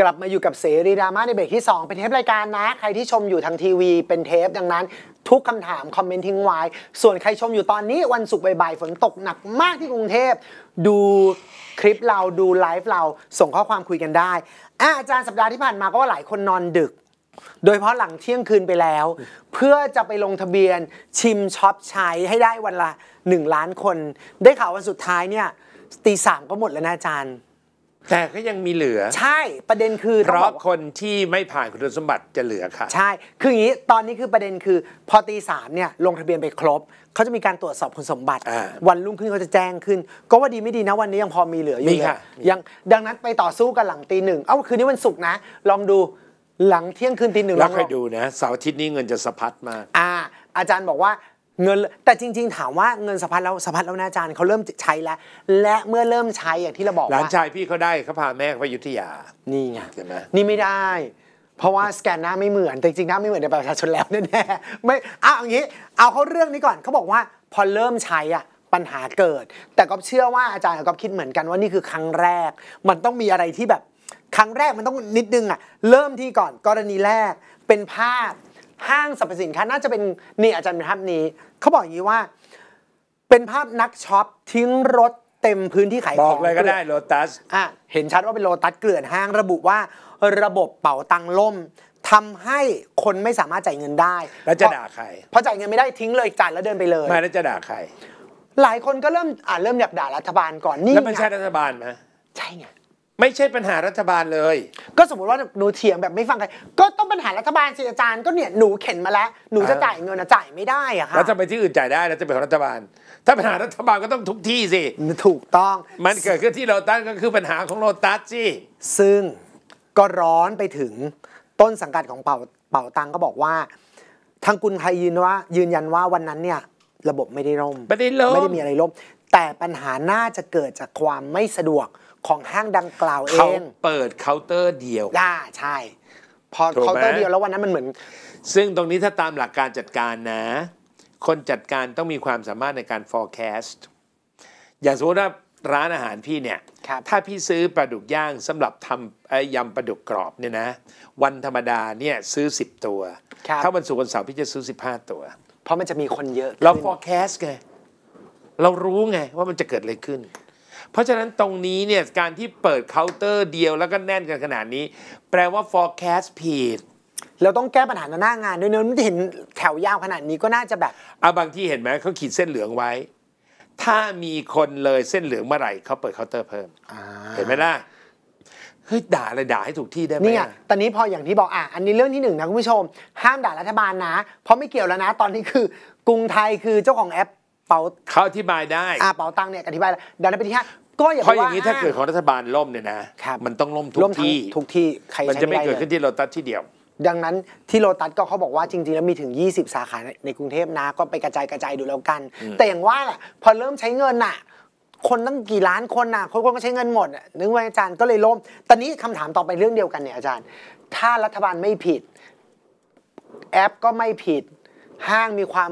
กลับมาอยู่กับเสรีดราม่าในเบรกที่ 2 เป็นเทปรายการนะ ใครที่ชมอยู่ทางทีวีเป็นเทป ดังนั้นทุกคำถามคอมเมนต์ทิ้งไว้ ส่วนใครชมอยู่ตอนนี้วันศุกร์บ่ายฝนตกหนักมากที่กรุงเทพดูคลิปเราดูไลฟ์เราส่งข้อความคุยกันได้ อาจารย์สัปดาห์ที่ผ่านมาก็ว่าหลายคนนอนดึก โดยเฉพาะหลังเที่ยงคืนไปแล้ว เพื่อจะไปลงทะเบียนชิมช็อปใช้ให้ได้วันละ1ล้านคน ได้ข่าววันสุดท้ายเนี่ยตีสามก็หมดแล้วนะอาจารย์แต่ก็ยังมีเหลือ ใช่ประเด็นคือเพราะคนที่ไม่ผ่านคุณสมบัติจะเหลือค่ะ ใช่คืออย่างนี้ตอนนี้คือประเด็นคือพอตีสามเนี่ย ลงทะเบียนไปครบเขาจะมีการตรวจสอบคุณสมบัติ วันรุ่งขึ้นเขาจะแจ้งขึ้น ก็ว่าดีไม่ดีนะวันนี้ยังพอมีเหลืออยู่เลยยังดังนั้นไปต่อสู้กันหลังตีหนึ่งเอ้าคืนนี้วันศุกร์นะลองดูหลังเที่ยงคืนตีหนึ่งแล้วใครดูนะเสาร์อาทิตย์นี้เงินจะสะพัดมา อ่า อาจารย์บอกว่าเงินแต่จริงๆถามว่าเงินสะพัดแล้วสะพัดแล้วนะอาจารย์เขาเริ่มใช้แล้ว และเมื่อเริ่มใช้อย่างที่เราบอกหลานชายพี่เขาได้เขาพาแม่ไปยุทธยา นี่ไงห็นไหมนี่ไม่ได้เพราะว่าสแกนหน้าไม่เหมือนแต่จริงๆหน้าไม่เหมือนในประชาชนแล้วแน่ๆไม่เอาอย่างนี้เอาเขาเรื่องนี้ก่อนเขาบอกว่าพอเริ่มใช้อ่ะปัญหาเกิด แต่ก็เชื่อว่าอาจารย์กับก็คิดเหมือนกัน ว่านี่คือครั้งแรกมันต้องมีอะไรที่แบบครั้งแรกมันต้องนิดนึงอ่ะเริ่มที่ก่อนกรณีแรกเป็นภาพห้างสรรพสินค้าน่าจะเป็นนี่อาจารย์เป็นภาพนี้เขาบอกอย่างนี้ว่าเป็นภาพนักช็อปทิ้งรถเต็มพื้นที่ขายขบอกงเลยก็ได้โลตัสอ่ะเห็นชัดว่าเป็นโลตัสเกลื่อนห้างระบุว่าระบบเป่าตังล่มทำให้คนไม่สามารถจ่ายเงินได้ แล้วจะด่าใครเพราะจ่ายเงินไม่ได้ทิ้งเลยจ่ายแล้วเดินไปเลยไม่แล้วจะด่าใครหลายคนก็เริ่มอ่าเริ่มอยากด่ารัฐบาลก่อนนี่แล้วม็นใช่รัฐบาลไหมใช่ไงไม่ใช่ปัญหารัฐบาลเลย ก็สมมติว่าหนูเถียงแบบไม่ฟังใครก็ต้องปัญหารัฐบาลสิอาจารย์ก็เนี่ยหนูเข็นมาแล้วหนูจะจ่ายเงินนะจ่ายไม่ได้อะค่ะแล้วจะไปที่อื่นจ่ายได้แล้วจะเป็นของรัฐบาล ถ้าปัญหารัฐบาลก็ต้องทุกที่สิ ถูกต้อง มันเกิดขึ้นที่โรตัสก็คือปัญหาของโลตัสสิซึ่งก็ร้อนไปถึงต้นสังกัดของเป่าเป่าตังก็บอกว่าทางคุณไทยยืนว่ายืนยันว่าวันนั้นเนี่ยระบบไม่ได้ล่มไม่ได้ล่มไม่ได้มีอะไรล่มแต่ปัญหาน่าจะเกิดจากความไม่สะดวกของห้างดังกล่าวเองเขาเปิดเคาน์เตอร์เดียว ใช่ พอเคาน์เตอร์เดียว แล้ววันนั้นมันเหมือน ซึ่งตรงนี้ถ้าตามหลักการจัดการนะ คนจัดการต้องมีความสามารถในการ forecast อย่างสมมติว่าร้านอาหารพี่เนี่ย ถ้าพี่ซื้อปลาดุกย่างสำหรับทำยำปลาดุกกรอบเนี่ยนะ วันธรรมดาเนี่ยซื้อ 10 ตัว ถ้าวันศุกร์วันเสาร์พี่จะซื้อ15 ตัว เพราะมันจะมีคนเยอะเรา forecast ไงเรารู้ไงว่ามันจะเกิดอะไรขึ้น เพราะฉะนั้นตรงนี้เนี่ยการที่เปิดเคาน์เตอร์เดียว แล้วก็แน่นกันขนาดนี้ แปลว่า forecast ผิดเราต้องแก้ปัญหาหน้างานด้วยเนอะเห็นแถวยาวขนาดนี้ก็น่าจะแบบเอาบางที่เห็นไหมเขาขีดเส้นเหลืองไว้ ถ้ามีคนเลยเส้นเหลืองเมื่อไหร่เขาเปิดเคาน์เตอร์เพิ่มเห็นไหมล่ะเฮ้ยด่าอะไรด่าให้ถูกที่ได้ไหมเนี่ยตอนนี้พออย่างที่บอกอ่ะอันนี้เรื่องที่หนึ่งนะคุณผู้ชมห้ามด่ารัฐบาลนะ เพราะไม่เกี่ยวแล้วนะตอนนี้คือ กรุงไทยคือเจ้าของแอปเป๋าเขาอธิบายได้อ่าเป๋าตังค์เนี่ยอธิบายได้ดังนั้นเป็นที่ห้าก็อย่างว่าอย่างนี้ถ้าเกิดของรัฐบาลล่มเนี่ยนะครับมันต้องล่มทุกที่ ทุกที่ใครมันจะไม่เกิดขึ้นที่โลตัสที่เดียว ดังนั้นที่โลตัสก็เขาบอกว่าจริง ๆ แล้วมีถึง 20 สาขาในกรุงเทพนะก็ไปกระจายกระจายดูแล้วกัน แต่อย่างว่าแหละพอเริ่มใช้เงินน่ะ คนตั้งกี่ล้านคนน่ะคนก็ใช้เงินหมดนนึกว่าอาจารย์ก็เลยล่ม ตอนนี้คำถามต่อไปเรื่องเดียวกันเนี่ยอาจารย์ ถ้ารัฐบาลไม่ผิดแอปก็ไม่ผิดห้างมีความ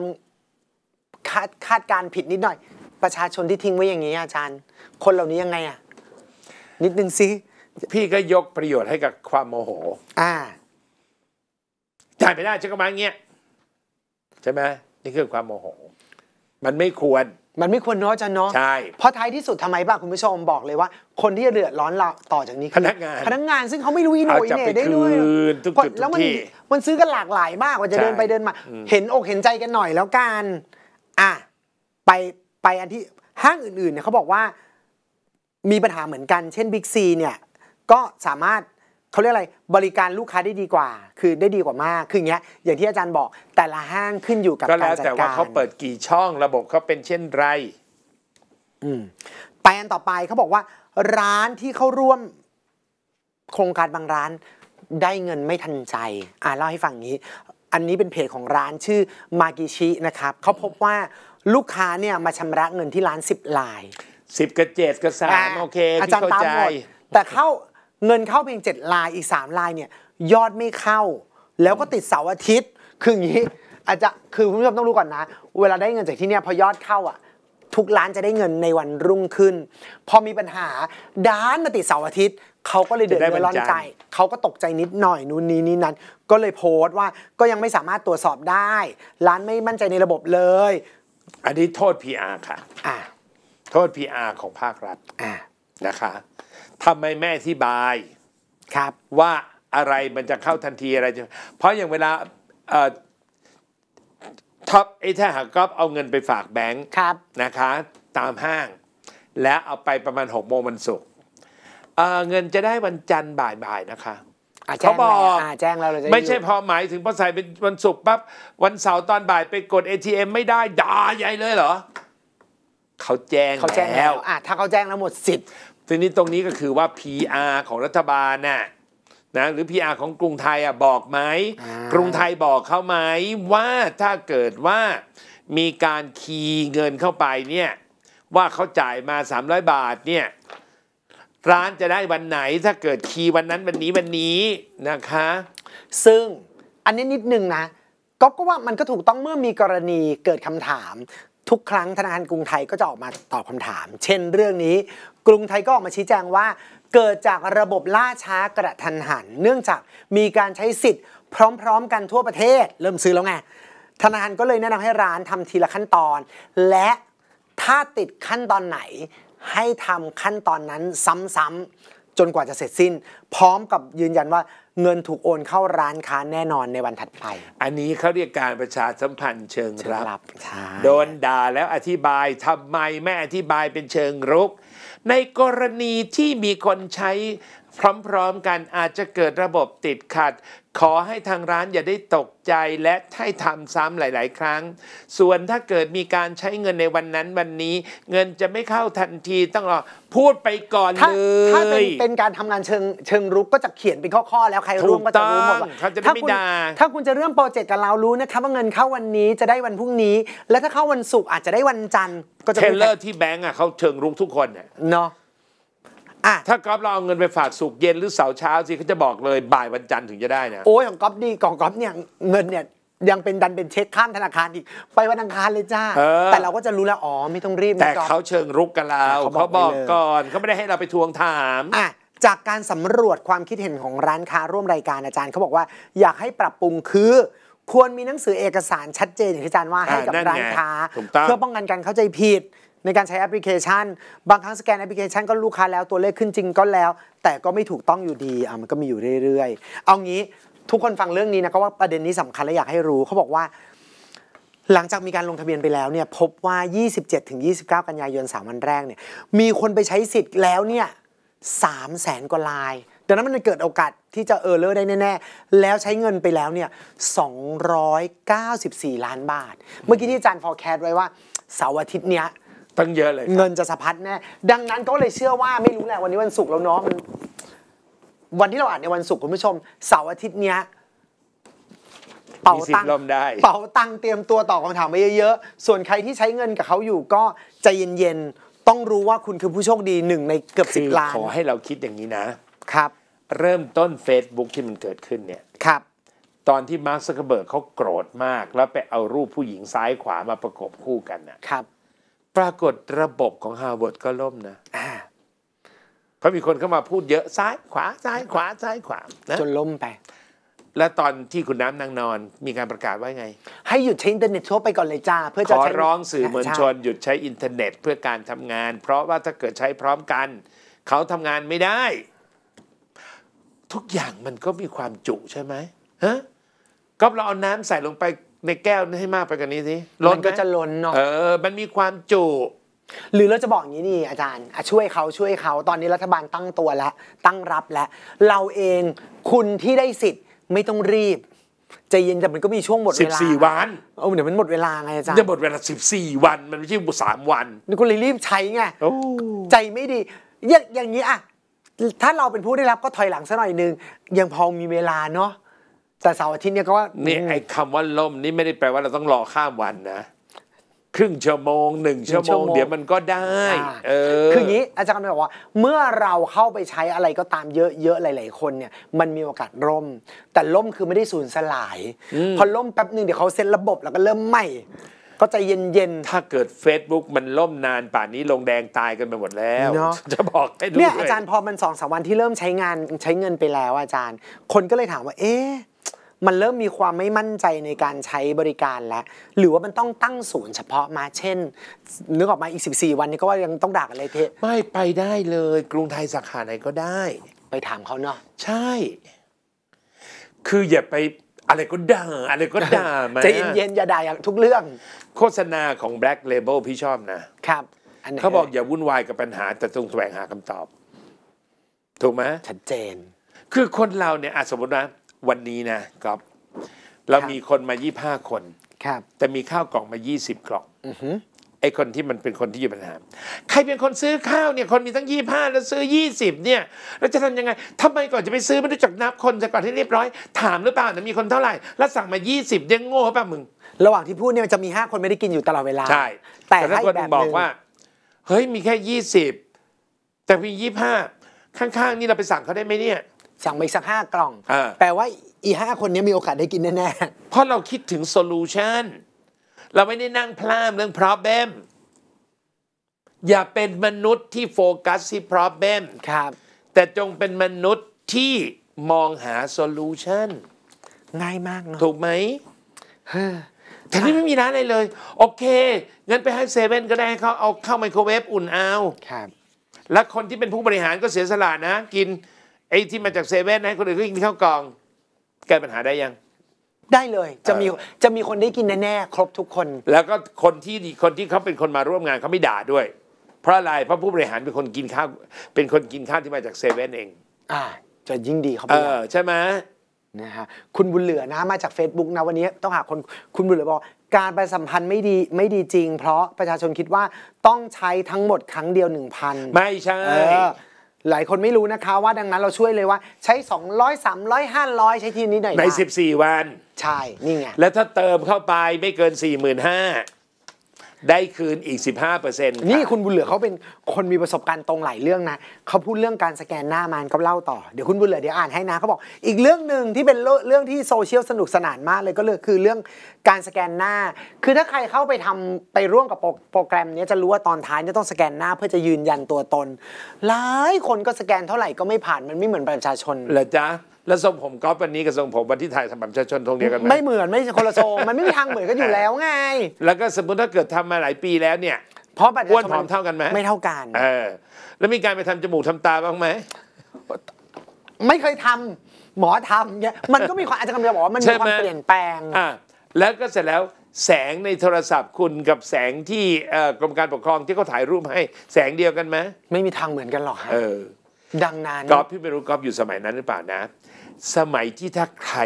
คาดคาดการผิดนิดหน่อย ประชาชนที่ทิ้งไว้อย่างนี้อาจารย์ คนเหล่านี้ยังไง อ่ะนิดนึงสิ พี่ก็ยกประโยชน์ให้กับความโมโห อ่าจ่ายไมได้ฉันก็มาอย่างเงี้ยใช่ไหมนี่คือความโมโห มันไม่ควร มันไม่ควรเนาะจันเนาะใช่เพราะท้ายที่สุดทำไมบ้างคุณผู้ชมบอกเลยว่า คนที่เดือดร้อนเราต่อจากนี้พนักงานพนักงานซึ่งเขาไม่รู้อินโนยเนี่ยได้ด้วยแล้วมันมันซื้อกันหลากหลายมากกว่าจะเดินไปเดินมา เห็นอกเห็นใจกันหน่อยแล้วกันอ่ะไปไปอันที่ห้างอื่นๆเนี่ยเขาบอกว่ามีปัญหาเหมือนกันเช่น Big C เนี่ยก็สามารถเขาเรียกอะไรบริการลูกค้าได้ดีกว่า คือได้ดีกว่ามากคืออย่างเงี้ยอย่างที่อาจารย์บอกแต่ละห้างขึ้นอยู่กับการจัดการก็แล้วแต่ว่าเขาเปิดกี่ช่องระบบเขาเป็นเช่นไรอืมไปอันต่อไปเขาบอกว่า ร้านที่เข้าร่วมโครงการบางร้านได้เงินไม่ทันใจอ่าเล่าให้ฟังอย่างนี้อันนี้เป็นเพจของร้านชื่อมากิชินะครับเขาพบว่าลูกค้าเนี่ย มาชำระเงินที่ร้าน 10 ลาย 10กับ7กับ3โอเคอาจารย์ตามหมดแต่เข้าเงินเข้าเพียง7ลายอีก 3 ลายเนี่ย ยอดไม่เข้า แล้วก็ติดเสาร์อาทิตย์ คืออย่างนี้อาจจะคือคุณผู้ชมต้องรู้ก่อนนะ เวลาได้เงินจากที่เนี่ยพอยอดเข้าอ่ะทุกร้านจะได้เงินในวันรุ่งขึ้น พอมีปัญหาด้านมาติดเสาร์อาทิตย์เขาก็เลยเดือดนร้อนใจ เขาก็ตกใจนิดหน่อยนู่นนี้นี่นั้นก็เลยโพสต์ว่าก็ยังไม่สามารถตรวจสอบได้ ร้านไม่มั่นใจในระบบเลย อันนี้โทษ PR ค่ะอ่าโทษ PR ของภาครัฐอ่านะคะทำไมแม่ที่บายครับว่าอะไรมันจะเข้าทันทีอะไรจะเพราะอย่างเวลาท็อปไอ้ถ้าหากก๊อฟเอาเงินไปฝากแบงค์ครับนะคะ ตามห้าง แล้วเอาไปประมาณ6กโมงวันศุกร์เงินจะได้วันจันทร์บ่าย ๆ นะคะเขาบอกแจ้งแล้วเราไม่ใช่พอหมายถึงพอใส่เป็นวันศุกร์ปั๊บวันเสาร์ตอนบ่ายไปกด ATM ไม่ได้ด่าใหญ่เลยเหรอ เขาแจ้งเขาแจ้งแล้วถ้าเขาแจ้งแล้วหมดสิทธิ์ ทีนี้ตรงนี้ก็คือว่า PR ของรัฐบาลน่ะนะหรือ PR ของกรุงไทยอ่ะบอกไหมกรุงไทยบอกเขาไหมว่าถ้าเกิดว่ามีการคีย์เงินเข้าไปเนี่ยว่าเขาจ่ายมา 300 บาทเนี่ยร้านจะได้วันไหนถ้าเกิดคีย์วันนั้นวันนี้วันนี้นะคะ ซึ่งอันนี้นิดนึงนะก็ก็ว่ามันก็ถูกต้องเมื่อมีกรณีเกิดคำถาม ทุกครั้งธนาคารกรุงไทยก็จะออกมาตอบคำถาม เช่นเรื่องนี้กรุงไทยก็ออกมาชี้แจงว่าเกิดจากระบบ ล่าช้ากระทันหัน เนื่องจากมีการใช้สิทธิ์พร้อม ๆ กันทั่วประเทศเริ่มซื้อแล้วไงธนาคารก็เลยแนะนำให้ร้านทำทีละขั้นตอน และถ้าติดขั้นตอนไหนให้ทำขั้นตอนนั้นซ้ำๆจนกว่าจะเสร็จสิ้น พร้อมกับยืนยันว่าเงินถูกโอนเข้าร้านค้าแน่นอนในวันถัดไปอันนี้เขาเรียกการประชาสัมพันธ์เชิงรับโดนด่าแล้วอธิบายทำไมไม่อธิบายเป็นเชิงรุกในกรณีที่มีคนใช้พร้อม ๆ กันอาจจะเกิดระบบติดขัด ขอให้ทางร้านอย่าได้ตกใจและให้ทำซ้ำหลายๆ ครั้ง ส่วนถ้าเกิดมีการใช้เงินในวันนั้นวันนี้ เงินจะไม่เข้าทันทีต้องรอพูดไปก่อนเลยถ้าเป็นเป็นการทำงานเชิงเชิงรุกก็จะเขียนเป็นข้อๆแล้วใครร่วมก็จะรู้หมดว่าถูกต้องเขาจะไม่คุณด่าถ้าคุณจะเริ่มโปรเจกต์กับเรารู้นะครับว่าเงินเข้าวันนี้จะได้วันพรุ่งนี้ และถ้าเข้าวันศุกร์อาจจะได้วันจันทร์ ก็จะเทเลอร์ที่แบงก์อ่ะเขาเชิงรุกทุกคนเนาะอะถ้าก๊อฟเราเอาเงินไปฝากสุกเย็นหรือเสาร์เช้าสิเขาจะบอกเลยบ่ายวันจันทร์ถึงจะได้นะ โอ้ยของก๊อฟดีของก๊อฟเนี่ยเงินเนี่ยยังเป็นดันเป็นเช็คข้ามธนาคารอีกไปวันอังคารเลยจ้า แต่เราก็จะรู้แล้วอ๋อไม่ต้องรีบแต่เขาเชิงรุกกันแล้วเขาบอกก่อนเขาไม่ได้ให้เราไปทวงถามอะจากการสำรวจความคิดเห็นของร้านค้าร่วมรายการอาจารย์เขาบอกว่า อยากให้ปรับปรุงคือควรมีหนังสือเอกสารชัดเจนอย่างที่อาจารย์ว่าให้กับร้านค้าเพื่อป้องกันการเข้าใจผิดในการใช้แอปพลิเคชัน บางครั้งสแกนแอปพลิเคชันก็ลูกค้าแล้วตัวเลขขึ้นจริงก็แล้ว แต่ก็ไม่ถูกต้องอยู่ดี อ่ะ มันก็มีอยู่เรื่อยๆ เอางี้ทุกคนฟังเรื่องนี้นะก็ว่าประเด็นนี้สำคัญและอยากให้รู้เขาบอกว่า หลังจากมีการลงทะเบียนไปแล้วเนี่ยพบว่า 27-29 กันยายน 3 วันแรกเนี่ยมีคนไปใช้สิทธิ์แล้วเนี่ยสามแสนกว่าลายดังนั้นมันเกิดโอกาสที่จะเออเลอร์ได้แน่ๆแล้วใช้เงินไปแล้วเนี่ย 294 ล้านบาท เมื่อกี้ที่อาจารย์ฟอร์แคสไว้ว่าเสาร์อาทิตย์เนี้ยตั้งเยอะเลยเงินจะสะพัดแน่ ดังนั้นก็เลยเชื่อว่าไม่รู้แหละวันนี้วันศุกร์แล้วเนาะมันวันที่เราอ่านในวันศุกร์คุณผู้ชมเสาร์อาทิตย์เนี้ย เป๋าตังเป๋าตังเตรียมตัวต่อคำถามไว้เยอะๆ ส่วนใครที่ใช้เงินกับเขาอยู่ก็ใจเย็นๆ ต้องรู้ว่าคุณคือผู้โชคดีหนึ่งในเกือบสิบล้านขอให้เราคิดอย่างนี้นะ ครับ เริ่มต้น Facebook ที่มันเกิดขึ้นเนี่ยครับตอนที่มาร์คซักเบิร์กเขาโกรธมากแล้วไปเอารูปผู้หญิงซ้ายขวามาประกบคู่กันนะครับปรากฏระบบของฮาร์วาร์ดก็ล่มนะ เพราะมีคนเข้ามาพูดเยอะซ้าย ขวาซ้าย ขวาซ้ายขวาจนล่มไป และตอนที่คุณน้ำนางนอน มีการประกาศว่าไงให้หยุดใช้อินเทอร์เน็ตทั่วไปก่อนเลยจ้าเพื่อจะขอร้องสื่อมวลชน หยุดใช้อินเทอร์เน็ต เพื่อการทำงาน เพราะว่าถ้าเกิดใช้พร้อมกัน เขาทำงานไม่ได้ ทุกอย่างมันก็มีความจุใช่ไหมฮะก็เราเอาน้ำใส่ลงไปในแก้วให้มากไปกว่านี้สิล้นก็จะล้นเนาะเออมันมีความจุหรือเราจะบอกอย่างนี้นี่อาจารย์ช่วยเขาช่วยเขาตอนนี้รัฐบาลตั้งตัวแล้วตั้งรับแล้วเราเองคุณที่ได้สิทธิ์ ไม่ต้องรีบ ใจเย็นแต่มันก็มีช่วงหมดเวลาสิบสี่วันโอ้เดี๋ยวมันหมดเวลาไงอาจารย์จะหมดเวลาสิบสี่วัน มันไม่ใช่สามวันนี่คุณรีบใช้ไงใจไม่ดีอย่างอย่างนี้อะถ้าเราเป็นผู้ได้รับก็ถอยหลังสักหน่อยนึงยังพอมีเวลาเนาะแต่เสาร์อาทิตย์เนี่ยก็ว่านี่ไอ้คำว่าล่มนี่ไม่ได้แปลว่าเราต้องรอข้ามวันนะ ครึ่งชั่วโมงหนึ่งชั่วโมงเดี๋ยวมันก็ได้เออคืออย่างนี้อาจารย์บอกว่าเมื่อเราเข้าไปใช้อะไรก็ตามเยอะๆหลาย ๆคนเนี่ยมันมีโอกาสล่ม แต่ล่มคือไม่ได้สูญสลาย พอล่มแป๊บหนึ่งเดี๋ยวเขาเซ็นระบบแล้วก็เริ่มใหม่ ก็ใจเย็นๆ ถ้าเกิด Facebook มันล่มนานป่านนี้ลงแดงตายกันไปหมดแล้ว จะบอกให้ดูเนี่ยอาจารย์พอมันสองสามวันที่เริ่มใช้งานใช้เงินไปแล้วอาจารย์ คนก็เลยถามว่า เอ๊ะมันเริ่มมีความไม่มั่นใจในการใช้บริการแล้วหรือว่ามันต้องตั้งศูนย์เฉพาะมาเช่น นึกออกมาอีก 14 วันนี้ก็ว่ายังต้องด่ากันเลยเทไม่ไปได้เลยกรุงไทยสาขาไหนก็ได้ ไปถามเขาเนาะใช่ คืออย่าไปอะไรก็ด่า อะไรก็ด่ามาใจเย็นๆอย่าด่าอย่างทุกเรื่อง โฆษณาของ Black Label พี่ชอบนะ ครับเขาบอกอย่าวุ่นวายกับปัญหาแต่จงแสวงหาคำตอบ ถูกไหมชัดเจน คือคนเราเนี่ยสมมตินะวันนี้นะกอบเรามีคนมายี่ห้าคนครับ แต่มีข้าวกล่องมายี่สิบกล่องไอคนที่มันเป็นคนที่อยู่ปัญหา ใครเป็นคนซื้อข้าวเนี่ยคนมีตั้งยี่ห้าแล้วซื้อยี่สิบเนี่ยเราจะทำยังไงทำไมก่อนจะไปซื้อไม่รู้จักนับ คนจะก่อนที่เรียบร้อยถามหรือเปล่านะมีคนเท่าไหร่แล้วสั่งมายี่สิบยัง่โง่ป่ะมึง ระหว่างที่พูดเนี่ยจะมีห้าคนไม่ได้กินอยู่ตลอดเวลาใช่แต่ถ้าคนบอกว่าเฮ้ยมีแค่ยี่สิบแต่มียี่ห้าข้างๆนี่เราไปสั่งเขาได้ไหมเนี่ยสั่งไปสักห้ากล่องอแปลว่าอีห้าคนนี้มีโอกาสได้กินแน่ๆ เพราะเราคิดถึงโซลูชันเราไม่ได้นั่งพลามเรื่อง problem อย่าเป็นมนุษย์ที่โฟกัสที่ problem ครับ แต่จงเป็นมนุษย์ที่มองหาโซลูชันง่ายมากเนาะ ถูกไหมแต่นี่ไม่มีร้านอะไรเลย โอเคงั้นไปให้เซเว่นก็ได้เขาเอาเข้าไมโครเวฟอุ่นเอา ครับ และคนที่เป็นผู้บริหารก็เสียสละนะกินไอ้ที่มาจากเซเว่นให้คนอื่นก็ินข้าวกล่องแก้ปัญหาได้ยัง ได้เลยจะมีจะมีคนได้กินแน่ๆครบทุกคน แล้วก็คนที่ดีคนที่เขาเป็นคนมาร่วมงานเขาไม่ด่าด้วย เพราะอะไรเพราะผู้บริหารเป็นคนกินข้าวเป็นคนกินข้าวที่มาจากเซเว่นเองอ่าจะยิ่งดีเขาไปเออใช่ไหมนะฮะคุณบุญเหลือนะมาจาก Facebook นะวันนี้ ต้องหาคนคุณบุญเหลือบอกการไปสัมพันธ์ไม่ดีไม่ดีจริงเพราะประชาชนคิดว่าต้องใช้ทั้งหมดครั้งเดียวหนึ่งพันไม่ใช่หลายคนไม่รู้นะคะว่าดังนั้นเราช่วยเลยว่าใช้200 300 500 ใช้ทีนี้หน่อยใน 14 วัน ใช่ นี่ไง แล้วถ้าเติมเข้าไปไม่เกิน4 5ห0 0ได้คืนอีก 15%นี่คุณบุญเหลือเขาเป็นคนมีประสบการณ์ตรงหลายเรื่องนะ เขาพูดเรื่องการสแกนหน้ามันก็เล่าต่อ เดี๋ยวคุณบุญเหลือเดี๋ยวอ่านให้นะเขาบอกอีกเรื่องหนึ่งที่เป็นเรื่องที่โซเชียลสนุกสนานมาก เลยก็คือเรื่องการสแกนหน้า คือถ้าใครเข้าไปทำไปร่วมกับโปรแกรมนี้จะรู้ว่าตอนท้ายจะต้องสแกนหน้าเพื่อจะยืนยันตัวตน หลายคนก็สแกนเท่าไหร่ก็ไม่ผ่านมันไม่เหมือนประชาชน เหรอจ๊ะแล้วทรงผมก๊อฟวันนี้กับทรงผมวันที่ถ่ายสมบัติชาชนทรงเดียวกันไหมไม่เหมือนไม่ใช่คนละทรงมันไม่มีทางเหมือนกันอยู่แล้วไงแล้วก็สมมติถ้าเกิดทำมาหลายปีแล้วเนี่ยเพราะบบอ้วนผอมเท่ากันไหมไม่เท่ากัน เออ แล้วมีการไปทำจมูกทำตาบ้างไหมไม่เคยทำหมอทำเนี่ยมันก็มีความอาจารย์กำลังบอกว่ามันมีความเปลี่ยนแปลงอ่าแล้วก็เสร็จแล้วแสงในโทรศัพท์คุณกับแสงที่กรมการปกครองที่เขาถ่ายรูปให้ แสงเดียวกันไหมไม่มีทางเหมือนกันหรอกเออดังนั้นก๊อฟพี่ไม่รู้ก๊อฟอยู่สมัยนั้นหรือเปล่านะ สมัยที่ถ้าใคร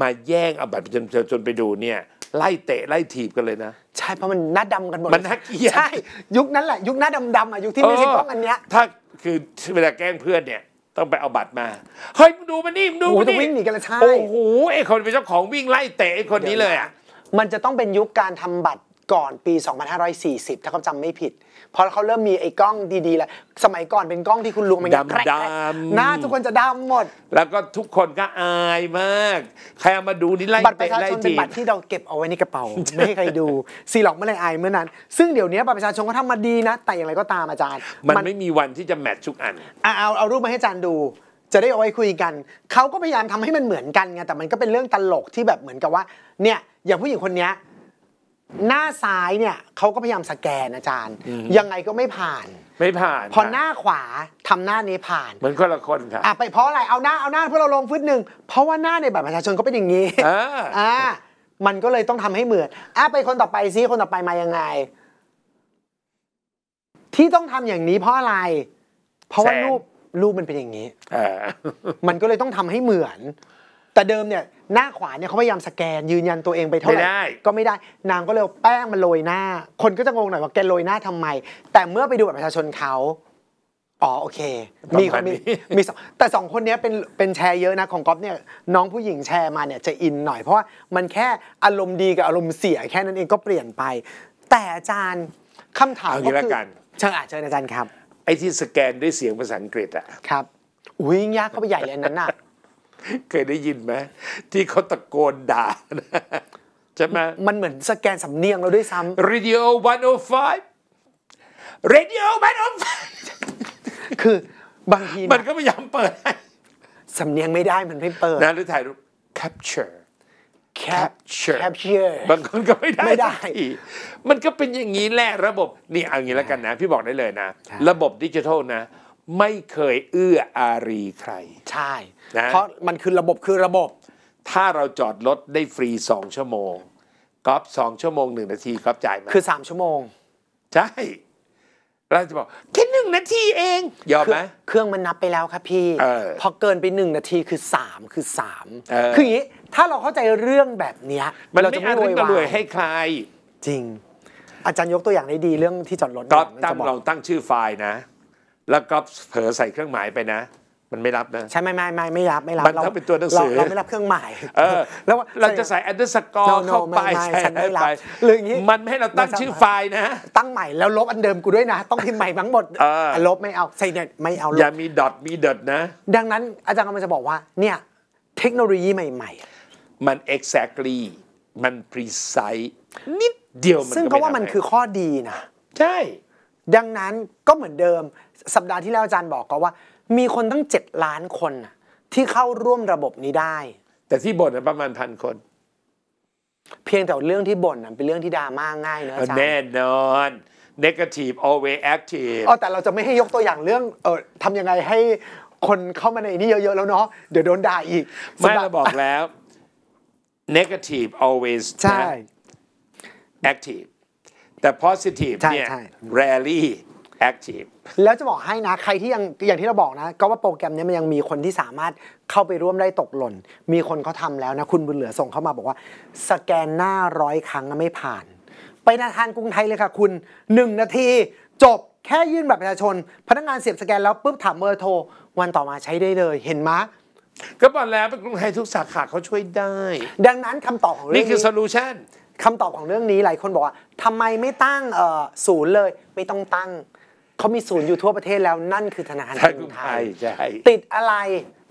มาแย่งเอาบัตรประชาชนจนไปดูเนี่ยไล่เตะไล่ถีบกันเลยนะ ใช่เพราะมันหน้าดำกันหมดมันนัาเกียรใช่ ยุคนั้นแหละยุคหน้าดำๆอ่ะ ยุคที่ไม่ใช่กล้องอันเนี้ยถ้าคือเวลาแกล้งเพื่อนเนี่ยต้องไปเอาบัตรมาเฮ้ยมึงดูมันนี่มึงดูโอ้โหมันต้องวิ่งหนีกันละใช่โอ้โหไอคนเป็นเจ้าของวิ่งไล่เตะไอคนนี้เลยอ่ะมันจะต้องเป็นยุคการทำบัตรก่อนปี 2540 ถ้าเขาจำไม่ผิดพอเขาเริ่มมีไอ้กล้องดีๆ แล้ว สมัยก่อนเป็นกล้องที่คุณลุงมันดรดำหน้าทุกคนจะดำหมด แล้วก็ทุกคนก็อายมากใครมาดูนี่ไล่บัตรประชาชนเป็นบัตรที่เราเก็บเอาไว้ในกระเป๋าไม่ให้ใครดูซีหลอกเมื่อไรอายเมื่อนั้น ซึ่งเดี๋ยวนี้บัตรประชาชนก็ทำมาดีนะ แต่อย่างไรก็ตามอาจารย์ มันไม่มีวันที่จะแมทชุกอันเอาเอารูปมาให้อาจารย์ดู จะได้เอาไว้คุยกันเขาก็พยายามทำให้มันเหมือนกันไงแต่มันก็เป็นเรื่องตลกที่แบบเหมือนกับว่า เนี่ยอย่างผู้หญิงคนนี้หน้าซ้ายเนี่ย เขาก็พยายามสแกนอาจารย์ ยังไงก็ไม่ผ่าน ไม่ผ่าน พอหน้าขวาทำหน้านี้ผ่าน เหมือนคนละคนครับอ่ะ ไปเพราะอะไร เอาหน้า เอาหน้าเพื่อเราลงฟืนหนึ่งเพราะว่าหน้าในบัตรประชาชนก็เป็นอย่างนี้อ่ามันก็เลยต้องทำให้เหมือนอ่ะไปคนต่อไปซิคนต่อไปมายังไง ที่ต้องทำอย่างนี้เพราะอะไร เพราะว่ารูปรูปมันเป็นอย่างนี้อมันก็เลยต้องทำให้เหมือนแต่เดิมเนี่ยหน้าขวาเนี่ยเขาพยายามสแกนยืนยันตัวเองไปเท่าไหร่ก็ไม่ได้นางก็เลยแป้งมาโรยหน้า คนก็จะงงหน่อยว่าแกโรยหน้าทำไมแต่เมื่อไปดูบบประชาชนเขาอ๋อโอเค มีมีมีสองแต่สองคนนี้เป็นเป็นแชร์เยอะนะของก๊อฟเนี่ยน้องผู้หญิงแชร์มาเนี่ยจะอินหน่อยเพราะว่ามันแค่อารมณ์ดีกับอารมณ์เสียแค่นั้นเองก็เปลี่ยนไป แต่อาจารย์คำถามก็คือเชิญอาจารย์อาจารย์ครับไอ้ที่สแกนด้วยเสียงภาษาอังกฤษอะครับอุ้ยยากเข้าไปใหญ่เลยนั้นอะเคยได้ยินไหมที่เขาตะโกนด่า ใช่ไหมมันเหมือนสแกนสำเนียงเราด้วยซ้ำ Radio 105 Radio 105 คือบางทีมันก็ไม่ยอมเปิด สำเนียงไม่ได้มันไม่เปิดนะหรือถ่ายรูป capture capture capture บางคนก็ไม่ได้ไม่ได้ มันก็เป็นอย่างนี้แหละระบบนี่เอางี้แล้วกันนะ พี่บอกได้เลยนะ ระบบดิจิทัลนะไม่เคยเอื้ออารีใคร ใช่นะเพราะมันคือระบบคือระบบ ถ้าเราจอดรถได้ฟรีสองชั่วโมงก๊อฟสองชั่วโมงหนึ่งนาทีก๊อฟจ่ายไหมาคือสามชั่วโมง ใช่เราจะบอกแค่หนึ่งนาทีเองยอมไหมเครื่องมันนับไปแล้วครับพี่ออพอเกินไปหนึ่งนาทีคือสามคือสามคืออย่างนี้ถ้าเราเข้าใจเรื่องแบบเนี้ยมันจะไม่รวยกรวรวยให้ใคร จริง อาจารย์ยกตัวอย่างได้ดีเรื่องที่จอดรถก็ตั้งเราตั้งชื่อไฟล์นะแล้วก็เผลอใส่เครื่องหมายไปนะ มันไม่รับนะใช่ไม่ไม่ไม่ไม่รับ ไม่รับมันต้องเป็นตัวหนังสือเราไม่รับเครื่องหมายเออแล้วเราจะใส่ u n ด e r สกอร์เข้าไปใช่ไม่รับหรืออย่างนี้มันไม่ให้เราตั้งชื่อไฟล์นะ ตั้งใหม่แล้วลบอันเดิมกูด้วยนะ ต้องพิมพ์ใหม่ทั้งหมดลบไม่เอาใส่เนี่ยไม่เอาอย่ามีดอทมีเดอทนะดังนั้นอาจารย์กำลังจะบอกว่าเนี่ยเทคโนโลยีใหม่ ๆ มัน exactly มัน precise นิดเดียวซึ่งเขาว่ามันคือข้อดีนะ ใช่ดังนั้นก็เหมือนเดิมสัปดาห์ที่แล้วอาจารย์บอกก็ว่า มีคนตั้ง 7 ล้านคนที่เข้าร่วมระบบนี้ได้ แต่ที่บ่นประมาณพันคน เพียงแต่เรื่องที่บ่นนเป็นเรื่องที่ดราม่าง่ายเนะอาจารย์แน่นอน negative always active อ๋อแต่เราจะไม่ให้ยกตัวอย่างเรื่องเออทำยังไงให้คนเข้ามาในนี้เยอะๆแล้วเนาะเดี๋ยวโดนด่าอีกไม่เราบอกแล้ว negative always ใช่ active แต่ positive ใช่เนี่ยใช่ rarely active แล้วจะบอกให้นะ ใครที่ยังอย่างที่เราบอกนะ ก็ว่าโปรแกรมนี้มันยังมีคนที่สามารถเข้าไปร่วมได้ตกหล่น มีคนเขาทำแล้วนะ คุณบุญเหลือส่งเข้ามาบอกว่า สแกนหน้าร้อยครั้งไม่ผ่าน ไปนาทานกรุงไทยเลยค่ะคุณ1นาที จบแค่ยื่นแบบประชาชน พนักงานเสียบสแกนแล้วปุ๊บถามเบอร์โทรวันต่อมาใช้ได้เลยเห็นมะก็บอนแล้วเป็นกรุงไทยทุกสาขาเขาช่วยได้ ดังนั้นคำตอบของนี่คือโซลูชันคำตอบของเรื่องนี้หลายคนบอกว่าทำไมไม่ตั้งศูนย์เลย ไม่ต้องตั้ง เขามีศูนย์อยู่ทั่วประเทศแล้วนั่นคือธนาคารกรุงไทยติดอะไร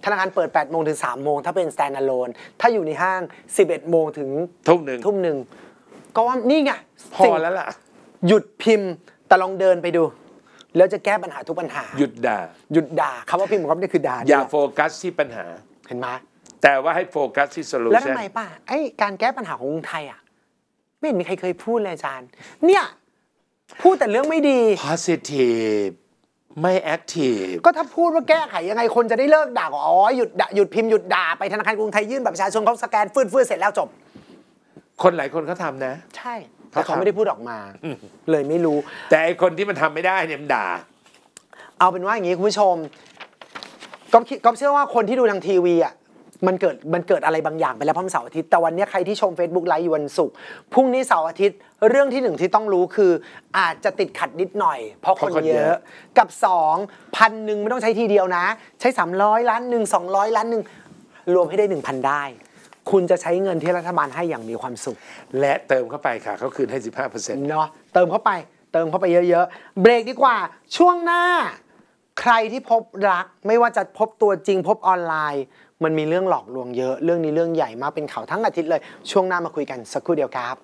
ธนาคารเปิด 8 โมงถึง 3 โมงถ้าเป็น standalone ถ้าอยู่ในห้าง 11 โมงถึงทุ่มหนึ่งทุ่มหนึ่ง ก็ว่านี่ไงพอแล้วล่ะ หยุดพิมพ์แต่ลองเดินไปดู แล้วจะแก้ปัญหาทุกปัญหาหยุดด่าหยุดด่าคำว่าพิมพ์ของเขานี่คือด่าอย่าโฟกัสที่ปัญหาเห็นไหมแต่ว่าให้โฟกัสที่โซลูชันแล้วทำไมป้าไอ้การแก้ปัญหาของงไทยอ่ะไม่เห็นมีใครเคยพูดเลยอาจารย์เนี่ย พูดแต่เรื่องไม่ดี positive ไม่ active ก็ถ้าพูดว่าแก้ไขยังไงคนจะได้เลิกด่าก็อ๋อหยุดด่าหยุดพิมพ์ หยุดด่า ไปธนาคารกรุงไทยยื่น แบบประชาชนเขาสแกนฟื้นเสร็จแล้วจบ คนหลายคนเขาทำนะ ใช่แต่เขาไม่ได้พูดออกมา เลยไม่รู้ แต่ไอคนที่มันทำไม่ได้เนี่ยมันด่า เอาเป็นว่าอย่างนี้คุณผู้ชมก็ก็เชื่อว่าคนที่ดูทางทีวีอ่ะมันเกิดมันเกิดอะไรบางอย่าง ไปแล้วพรอมเสาร์อาทิตย์ แต่วันนี้ใครที่ชม Facebook ไลฟ์อยู่วันศุกร์พรุ่งนี้เสาร์อาทิตย์เรื่องที่หนึ่งที่ต้องรู้คือ อาจจะติดขัดนิดหน่อย เพราะคนเยอะกับ2พันหนึ่งไม่ต้องใช้ทีเดียวนะ ใช้ 300 ล้านหนึ่งสองล้านหนึ่งรวมให้ได้ 1,000 ได้ คุณจะใช้เงินที่รัฐบาลให้อย่างมีความสุข และเติมเข้าไปค่ะเขาคืนให้สิบหต์เนาะเติมเข้าไป เติมเข้าไปเยอะๆเบรกดีกว่าช่วงหน้าใครที่พบรัก ไม่ว่าจะพบตัวจริงพบออนไลน์มันมีเรื่องหลอกลวงเยอะ เรื่องนี้เรื่องใหญ่มากเป็นข่าวทั้งอาทิตย์เลยช่วงหน้ามาคุยกันสักครู่เดียวครับ